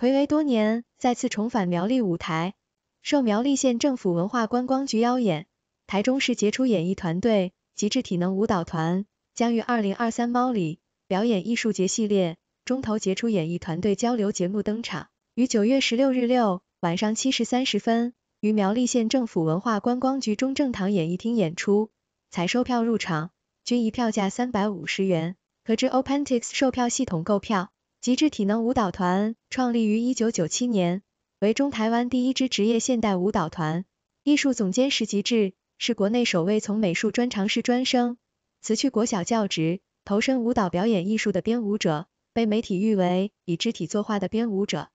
暌违多年，再次重返苗栗舞台，受苗栗县政府文化观光局邀演，台中市杰出演艺团队极致体能舞蹈团将于二零二三猫里表演艺术节系列中投杰出演艺团队交流节目登场，于九月十六日六晚上七时三十分于苗栗县政府文化观光局中正堂演艺厅演出，才收票入场，均一票价三百五十元，可至 OpenTix 售票系统购票。极致体能舞蹈团创立于一九九七年，为中台湾第一支职业现代舞蹈团。艺术总监石极志是国内首位从美术专长师专升，辞去国小教职，投身舞蹈表演艺术的编舞者，被媒体誉为以肢体作画的编舞者。